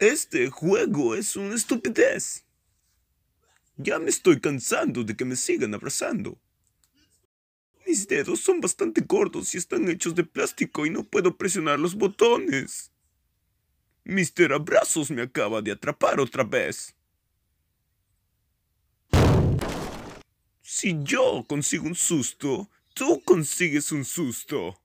Este juego es una estupidez. Ya me estoy cansando de que me sigan abrazando. Mis dedos son bastante gordos y están hechos de plástico y no puedo presionar los botones. Mister Abrazos me acaba de atrapar otra vez. Si yo consigo un susto, tú consigues un susto.